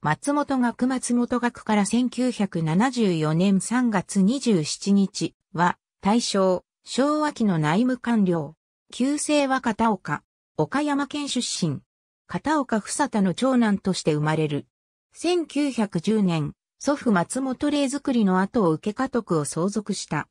松本学松本学から1974年3月27日は、大正、昭和期の内務官僚。旧姓は片岡、岡山県出身。片岡ふさたの長男として生まれる。1910年、祖父松本霊作りの後を受け家督を相続した。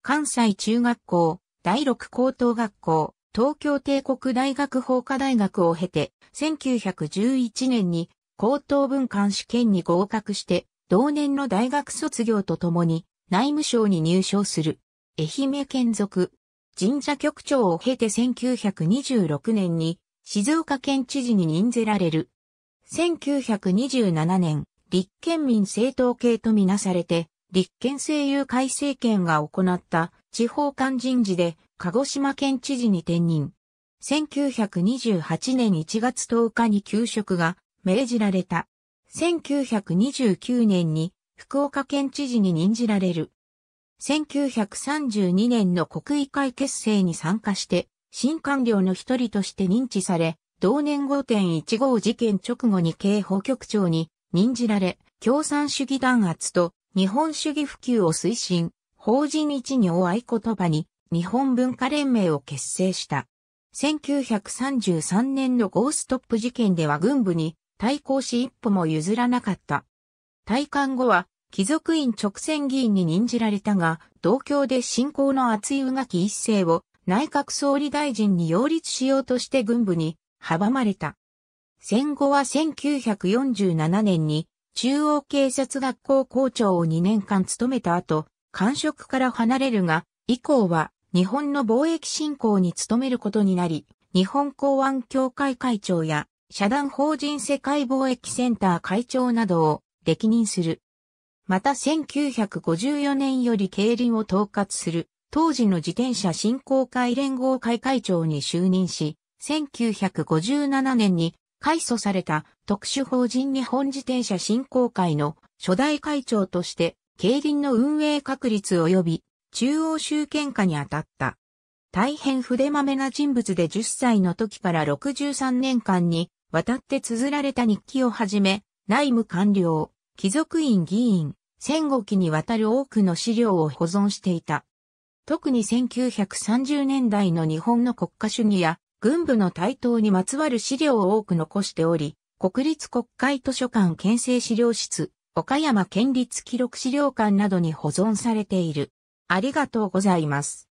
関西中学校、第六高等学校、東京帝国大学法科大学を経て、1911年に高等文官試験に合格して、同年の大学卒業とともに内務省に入省する。愛媛県属神社局長を経て1926年に静岡県知事に任ぜられる。1927年、立憲民政党系とみなされて、立憲政友会政権が行った地方間人事で鹿児島県知事に転任。1928年1月10日に給食が命じられた。1929年に福岡県知事に任じられる。1932年の国議会結成に参加して、新官僚の一人として認知され、同年5.15事件直後に警報局長に任じられ、共産主義弾圧と日本主義普及を推進、法人一にお合言葉に日本文化連盟を結成した。1933年のゴーストップ事件では軍部に対抗し一歩も譲らなかった。退官後は、貴族院直選議員に任じられたが、同郷で信仰の厚い宇垣一世を内閣総理大臣に擁立しようとして軍部に阻まれた。戦後は1947年に中央警察学校校長を2年間務めた後、官職から離れるが、以降は日本の貿易振興に努めることになり、日本公安協会会長や社団法人世界貿易センター会長などを歴任する。また1954年より競輪を統括する当時の自転車振興会連合会会長に就任し、1957年に改祖された特殊法人日本自転車振興会の初代会長として競輪の運営確立及び中央集権下に当たった。大変筆まめな人物で10歳の時から63年間に渡って綴られた日記をはじめ、内務官僚、貴族院議員、戦後期にわたる多くの資料を保存していた。特に1930年代の日本の国家主義や軍部の台頭にまつわる資料を多く残しており、国立国会図書館県政資料室、岡山県立記録資料館などに保存されている。ありがとうございます。